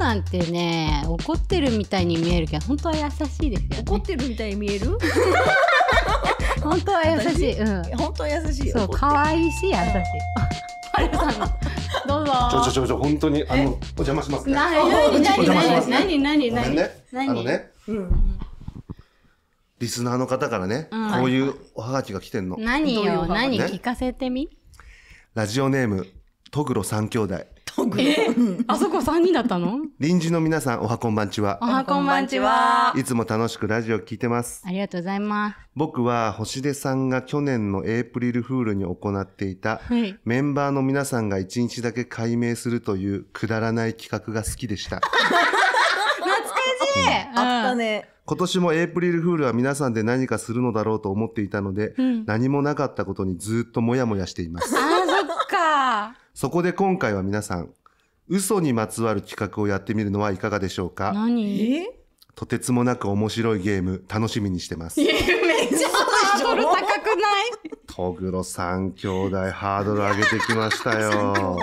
さんってね怒ってるみたいに見えるけど本当は優しいですよ、ね、怒ってるみたいに見える 本当は優しい、うん、本当は優しいそう可愛いし優しいどうぞちょちょちょちょ本当にあのお邪魔しますね何何何何何何何あのね、うんリスナーの方からね、うん、こういうおはがきが来てんの。何よ、ね、何聞かせてみラジオネーム、トグロ三兄弟。トング。えあそこ三人だったの？臨時の皆さんおはこんばんちは。おはこんばんちは。いつも楽しくラジオ聞いてます。ありがとうございます。僕は星出さんが去年のエイプリルフールに行っていた、はい、メンバーの皆さんが一日だけ解明するというくだらない企画が好きでした。うん、あったね。今年もエイプリルフールは皆さんで何かするのだろうと思っていたので、うん、何もなかったことにずっとモヤモヤしています。そこで今回は皆さん嘘にまつわる企画をやってみるのはいかがでしょうか何とてつもなく面白いゲーム楽しみにしてます。めっちゃハードル高くないトグロ三兄弟ハードル上げてきましたよ。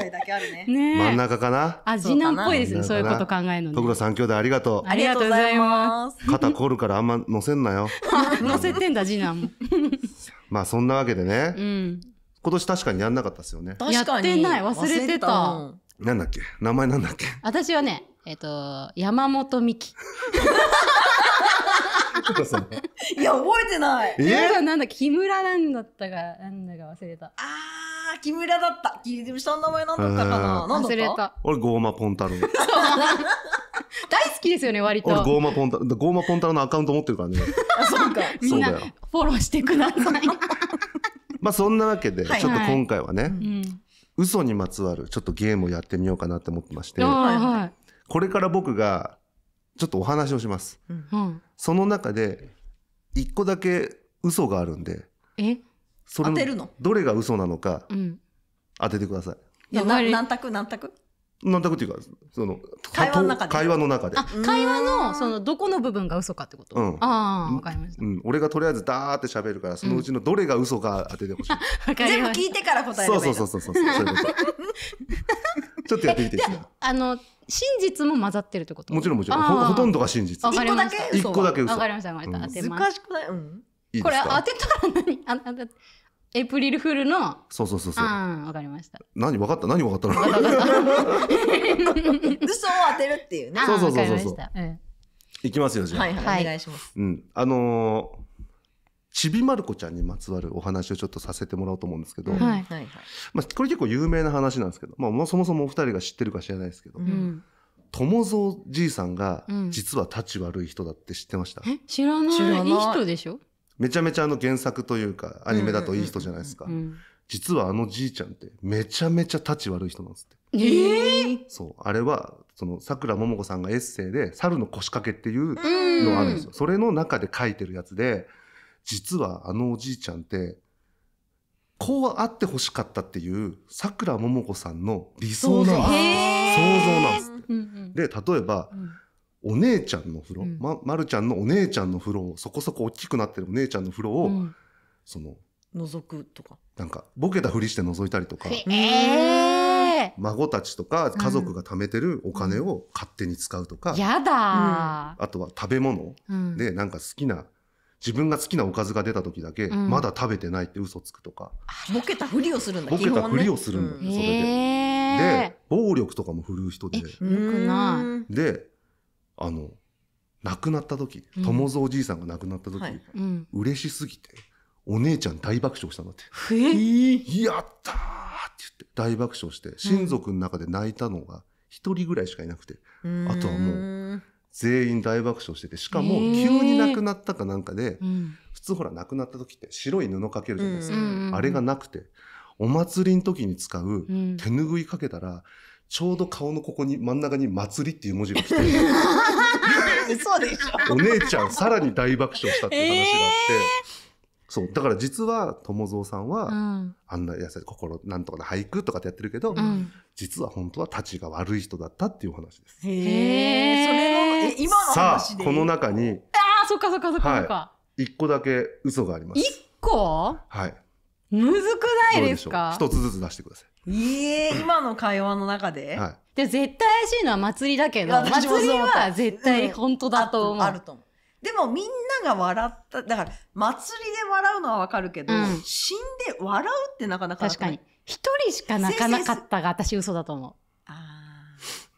真ん中かなあ、次男っぽいですね、そういうこと考えるの、ね。トグロ三兄弟ありがとう。ありがとうございます。肩凝るからあんま乗せんなよ。乗せてんだ、次男 まあそんなわけでね。うん今年確かにやんなかったですよね。やってない忘れてた。なんだっけ名前なんだっけ私はね、えっ、ー、と、山本美希。いや、覚えてない。えー、なんだっけ木村なんだったか、なんだか忘れた。あー、木村だった。木村さんの名前なんだったかな。忘れた。俺、ゴーマポンタロウ。大好きですよね、割と。俺、ゴーマポンタロウ、ゴーマポンタロウのアカウント持ってるからね。あ、そうか。みんな、フォローしてください。まあそんなわけで、ちょっと今回はね、はいはい、嘘にまつわるちょっとゲームをやってみようかなって思ってまして、はいこれから僕がちょっとお話をします。うん、その中で、一個だけ嘘があるんで、えそれ当てるのどれが嘘なのか、当ててください。いや、何択何択なんだっていうか、その、会話の中で。会話の中で。会話の、その、どこの部分が嘘かってことうん。ああ、わかりました。うん。俺がとりあえずダーって喋るから、そのうちのどれが嘘か当ててほしい。全部聞いてから答えうそうそうそうそう。そういうこと。ちょっとやってみていいですかあの、真実も混ざってるってこともちろんもちろん。ほとんどが真実。一個だけ一個だけ嘘。わかりました、わかりました。当てま難しくないうん。これ当てたら何あエプリルフールのそうそうそうそうわかりました何分かった何分かったの嘘を当てるっていうねそうそうそうそうう、ん、いきますよじゃあはい、はい、お願いします、うん、あのーちびまる子ちゃんにまつわるお話をちょっとさせてもらおうと思うんですけど、はいはいはい、まあ、これ結構有名な話なんですけど、まあ、そもそもお二人が知ってるか知らないですけど、うん、友蔵じいさんが実は立ち悪い人だって知ってました、うん、え知らないいい人でしょめちゃめちゃあの原作というかアニメだといい人じゃないですか、実はあのじいちゃんってめちゃめちゃ立ち悪い人なんですってえー、そうあれはそのさくらももこさんがエッセイで「猿の腰掛け」っていうのがあるんですよ、それの中で書いてるやつで実はあのおじいちゃんってこうあってほしかったっていうさくらももこさんの理想なんです想像なんですって、で例えば、うんお姉ちゃんの風呂、うんま、まるちゃんのお姉ちゃんの風呂をそこそこ大きくなってるお姉ちゃんの風呂を、うん、その覗くとかなんかボケたふりして覗いたりとか、えー、孫たちとか家族が貯めてるお金を勝手に使うとか、うん、やだ、あとは食べ物でなんか好きな自分が好きなおかずが出た時だけ、まだ食べてないって嘘つくとかボケたふりをするんだボケたふりをするんだ、ね、それで、で暴力とかも振るう人でであの亡くなった時友蔵おじいさんが亡くなった時、うんはい、うん、嬉しすぎてお姉ちゃん大爆笑したんだって「やったって言って大爆笑して親族の中で泣いたのが1人ぐらいしかいなくて、うん、あとはもう全員大爆笑しててしかも急に亡くなったかなんかで、えー、普通ほら亡くなった時って白い布かけるじゃないですか、うん、あれがなくてお祭りの時に使う手ぬぐいかけたら、ちょうど顔のここに真ん中に祭りっていう文字が来て、嘘でしょ。お姉ちゃんさらに大爆笑したっていう話があって、そう、だから実は友蔵さんは、うんあんな優しい心なんとかで俳句とかってやってるけど、うん実は本当は立ちが悪い人だったっていう話です。へへえ、それの今のさあ、この中にああ、そっかそっかそっかそっか。一個だけ嘘があります。一個はい。むずくないですか一つずつ出してください。ええー、今の会話の中で、はい、で絶対怪しいのは祭りだけど、祭りは絶対本当だと思う。うん、あると思う。でもみんなが笑った、だから祭りで笑うのはわかるけど、うん、死んで笑うってなかなか確かに。一人しか泣かなかったが私嘘だと思う。あ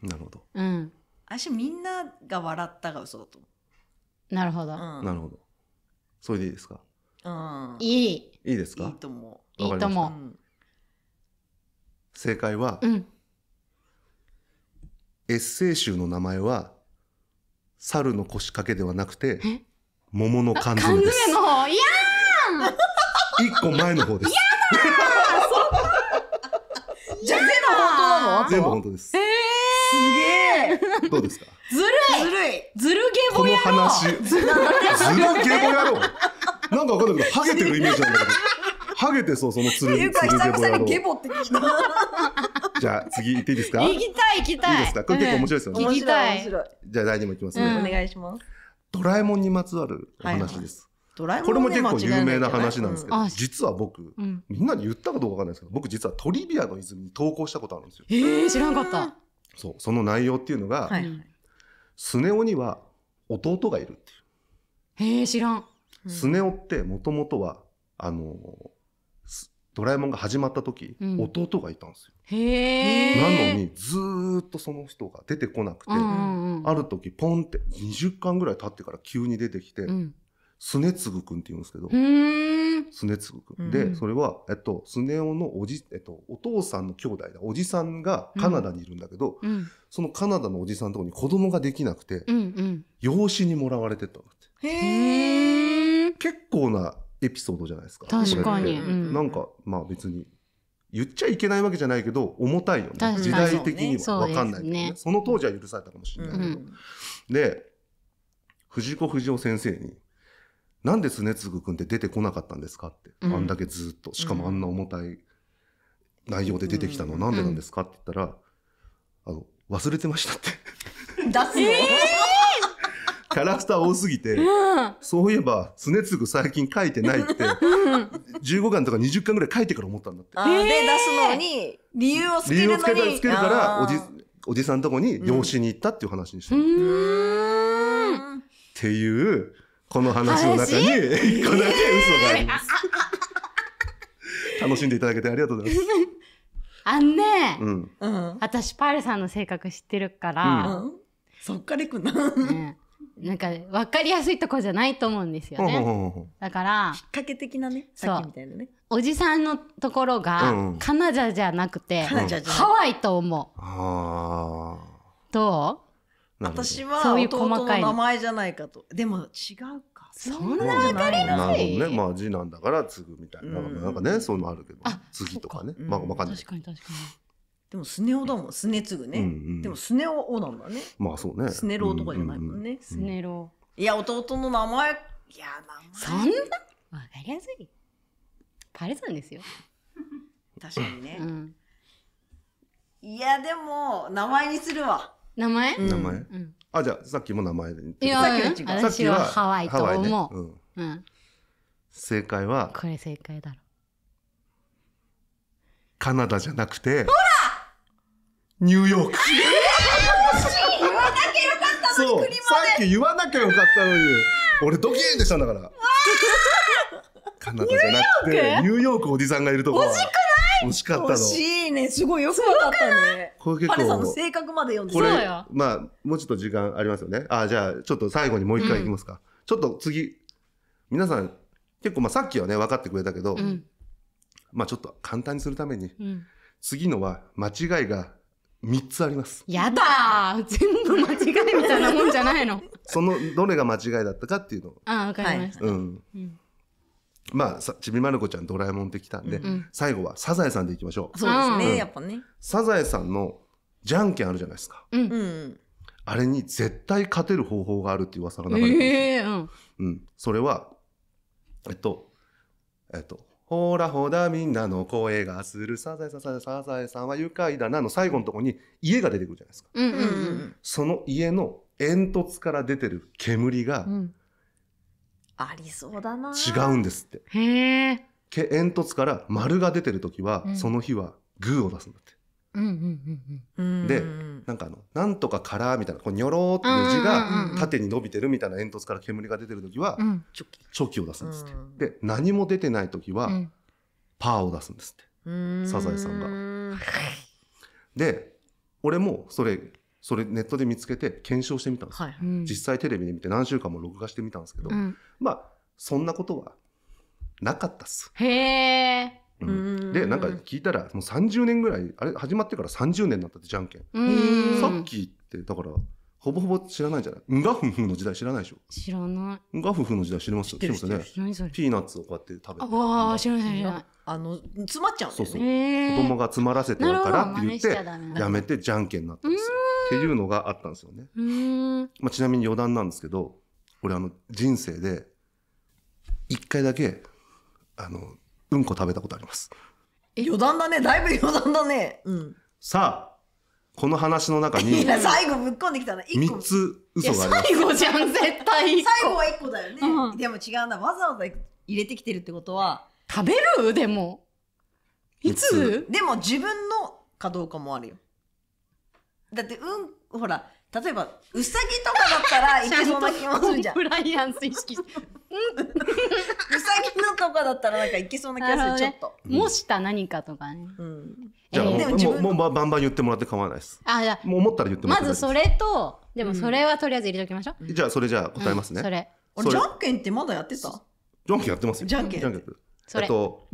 あ。なるほど。うん。私みんなが笑ったが嘘だと思う。なるほど。うん、なるほど。それでいいですかうん。いい。いいですかいいと思ういいと思う正解は、うん、エッセイ集の名前は猿の腰掛けではなくて桃の缶詰です缶詰の方いやー一個前の方ですじゃ全部本当なの全部本当です。えー、すげえ。どうですか。ずるい。ずるい。ずるゲボ野郎。ずるゲボ野なんかわかんないけど、ハゲてるイメージなんだけど。ハゲてそう、そのつる。っていうか、久々にゲボって聞いた。じゃあ、次行っていいですか行きたい、行きたい。いいですかこれ結構面白いですよね。行きたい。じゃあ、第2問いきますね。お願いします。ドラえもんにまつわる話です。ドラえもんこれも結構有名な話なんですけど、実は僕、みんなに言ったかどうかわかんないですけど、僕実はトリビアの泉に投稿したことあるんですよ。ええ、知らんかった。そう、その内容っていうのが、スネ夫には弟がいるっていう。へえ、知らん。スネ夫ってもともとはあのドラえもんが始まった時、うん、弟がいたんですよ。なのにずっとその人が出てこなくて、うんうん、ある時ポンって20巻ぐらい経ってから急に出てきて、うん、スネツグくんって言うんですけど、スネツグくん。で、それは、えっと、スネ夫のおじ、えっと、お父さんの兄弟だ、おじさんがカナダにいるんだけど、うん、そのカナダのおじさんのとこに子供ができなくて、うんうん、養子にもらわれてたんだって。へー。結構なエピソードじゃないですか。確かに。なんか、まあ別に、言っちゃいけないわけじゃないけど、重たいよね。時代的にはわかんない、ねね、その当時は許されたかもしれないけど。うん、で、藤子不二雄先生に、なんで常次君って出てこなかったんですかって。うん、あんだけずっと、しかもあんな重たい内容で出てきたの、うん、んでなんですかって言ったら、あの、忘れてましたって 出すの、えーキャラクター多すぎて、そういえば常次最近書いてないって、15巻とか20巻ぐらい書いてから思ったんだって。で出すのに理由をつけるのに理由をつけるからおじおじさんとこに養子に行ったっていう話にした、うん、っていうこの話の中に1個だけ嘘があります。楽しんでいただけてありがとうございます。あんね、うん、私パールさんの性格知ってるから、うん、そっから行くな、ねなんか分かりやすいとこじゃないと思うんですよね。だからきっかけ的なねさっきみたいなね。おじさんのところが、カナダじゃなくて、ハワイと思う。あどう私はそういう細かい名前じゃないかと。でも違うか。そんな分かりない。なるほどね。まあ次男だから継ぐみたいな、なんかねそういうのあるけど次とかね、まあ分かんない。確かに確かに。でもスネ夫だもんスネ継ぐね、うんうん、でもスネ夫なんだねまあそうねスネローとかじゃないもんね、うんうん、スネローいや弟の名前いや名前そんなわかりやすいパレさんですよ確かにね、うん、いやでも名前にするわ名前、うん、名前、うん、あじゃあさっきも名前でいや私はハワイと思う、ね、うん、正解はこれ正解だろカナダじゃなくてほらニューヨーク。言わなきゃよかったのに、国さっき言わなきゃよかったのに。俺ドキーンってしたんだから。カナダじゃなくて、ニューヨークおじさんがいるとこ。惜しくない惜しかったの。惜しいね。すごいよくわかったね。これ結構。さんの性格まで読んでこまあ、もうちょっと時間ありますよね。あ、じゃあ、ちょっと最後にもう一回いきますか。うん、ちょっと次、皆さん、結構まあさっきはね、分かってくれたけど、うん、まあちょっと簡単にするために、うん、次のは間違いが3つありますやだ全部間違いみたいなもんじゃないのそのどれが間違いだったかっていうのあわかりました、うん、うん、まあちびまる子ちゃんドラえもんってきたんで、うん、最後はサザエさんでいきましょうそうですね、うん、やっぱねサザエさんのじゃんけんあるじゃないですか、うん、あれに絶対勝てる方法があるっていう噂が流れてる、えーうんうん、それはえっとえっとほらほらみんなの声がするサザエさんサザエさんは愉快だなの最後のとこに家が出てくるじゃないですか、うんうんうん、その家の煙突から出てる煙が、ありそうだな違うんですってへ煙突から丸が出てる時は、うん、その日はグーを出すんだってでなんかあの「なんとかから」みたいなこうにょろ」っていう字が縦に伸びてるみたいな煙突から煙が出てる時はチョキを出すんですって。で何も出てない時はパーを出すんですってサザエさんが。で俺もそれそれネットで見つけて検証してみたんです、はいうん、実際テレビで見て何週間も録画してみたんですけど、うん、まあそんなことはなかったっす。へえ。でなんか聞いたらもう30年ぐらいあれ始まってから30年になったってじゃんけんさっきってだからほぼほぼ知らないんじゃないうんがふんふんの時代知らないでしょ知らない。うんがふんふんの時代知ります知ってますね。ピーナッツをこうやって食べて。ああ、知らない知らない。あの、詰まっちゃうんだよね。そうそう。子供が詰まらせてるからって言って、やめてじゃんけんになったんですよ。っていうのがあったんですよね。まあ、ちなみに余談なんですけど、俺あの、人生で、一回だけ、あの、うんこ食べたことあります。え余談だねだいぶ余談だね。うん。さあこの話の中に最後ぶっこんできたな3つ嘘があり最後じゃん絶対最後は1個だよね、うん、でも違うなわざわざ入れてきてるってことは食べるでもいつでも自分のかどうかもあるよだってうんほら例えばうさぎとかだったらいけそうな気もするじゃんコライアンス意識うん、うさぎのとかだったらなんかいけそうな気がする、ね、ちょっと。もした何かとかね。うん。じゃあ、えー、もう、もうバンバン言ってもらって構わないです。あ、じゃもう思ったら言ってもらってまずそれと、でもそれはとりあえず入れておきましょう。うん、じゃあ、それじゃあ答えますね。うん、それ。俺、じゃんけんってまだやってたじゃんけんやってますよ。じゃんけん。じゃんけん。それ。と、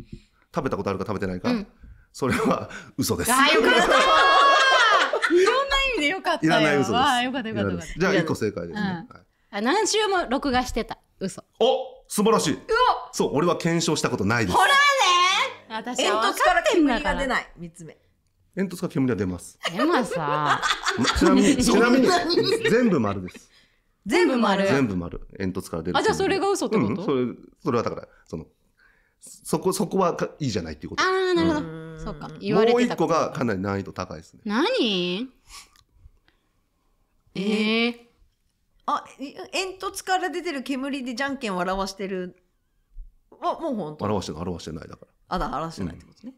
食べたことあるか食べてないか。うん、それは嘘です。あ、よかったいろんな意味でよかったよ。いらない嘘です。あ、よかったよかった。じゃあ、一個正解ですね。はい、あ何週も録画してた。嘘お素晴らしいそう俺は検証したことないですほらね私煙突から煙が出ない3つ目煙突から煙が出ますでもさ ちなみに ちなみに全部丸です全部丸全部丸煙突から出るあじゃあそれが嘘ってこと、うん、それそれはだからそのそこそこはいいじゃないっていうことああなるほど、うん、そうか言われてもう一個がかなり難易度高いですね何ええーあ煙突から出てる煙でじゃんけんを表してるはもう本当表してしてないだからあだ表してないってことね、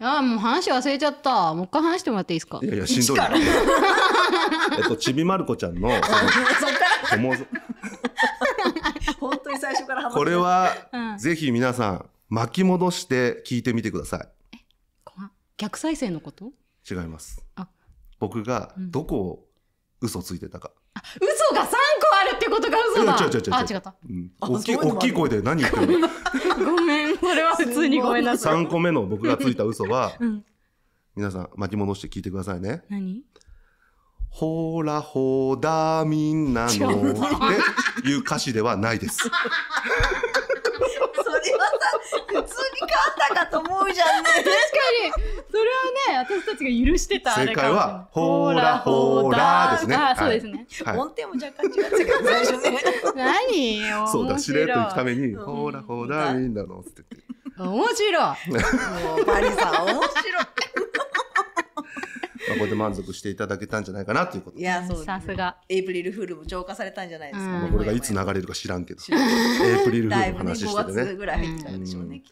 うん、ああもう話忘れちゃったもう一回話してもらっていいですかいやいやしんどいな えっとちびまる子ちゃんの 本当に最初からこれは、うん、ぜひ皆さん巻き戻して聞いてみてください逆再生のこと違います僕がどこを嘘ついてたか、うん嘘が3個あるってことが嘘だ。あ、違った。うん、大きい、大きい声で何言ってるのごめん、これは普通にごめんなさい。3個目の僕がついた嘘は、うん、皆さん巻き戻して聞いてくださいね。何ほらほらみんなのっていう歌詞ではないです。普通に噛んだかと思うじゃんね確かにそれはね私たちが許してた正解はほらほらですねあそうですね、はい、音程も若干違ってくる最初ね何よそうだしれっと行くために、うん、ほらほらいいんだろってって面白いもうパリさん面白いまあ、これで満足していただけたんじゃないかなということいやそうさすがエイプリルフールも浄化されたんじゃないですか、うん、まあ、これがいつ流れるか知らんけどエイプリルフールの話しててねねね、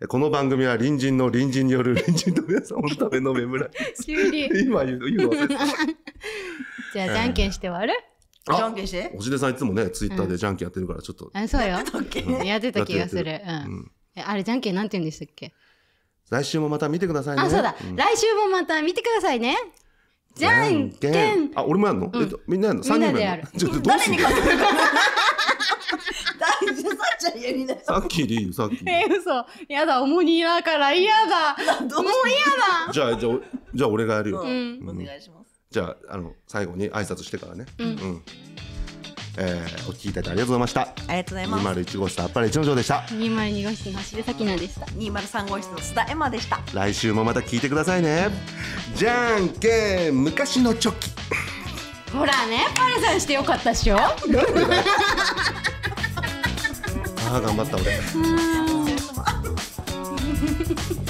うん、この番組は隣人の隣人による隣人の皆さんのための目村急に今言う言うじゃあじゃんけんして終わる、じゃんけんして。おしでさんいつもね、ツイッターでじゃんけんやってるから、ちょっと。うん、あ、そうよ。やってた気がする。うん。え、あれ、じゃんけんなんて言うんでしたっけ来週もまた見てくださいね。あ、そうだ。うん、来週もまた見てくださいね。じゃんけん。あ、俺もやるの、うん、えっと、みんなやるの ?3 人でやる。ちょっとどうする誰にか。さっきやさっきでいいよ、さっき。えー、嘘。やだ、重荷だから嫌だ。もう嫌だ。じゃあ、じゃあ、じゃあ俺がやるよ。うん。うん、お願いします。じゃあ、あの、最後に挨拶してからね。うん。うんえー、お聞きいただきありがとうございました。ありがとうございます。二丸一号室あっぱれ一の城でした。二丸二号室の橋出咲なでした。二丸三号室の須田エマでした。来週もまた聞いてくださいね。じゃんけん昔のチョキ。ほらね、パレさんしてよかったっしょ。なんでああ頑張った俺。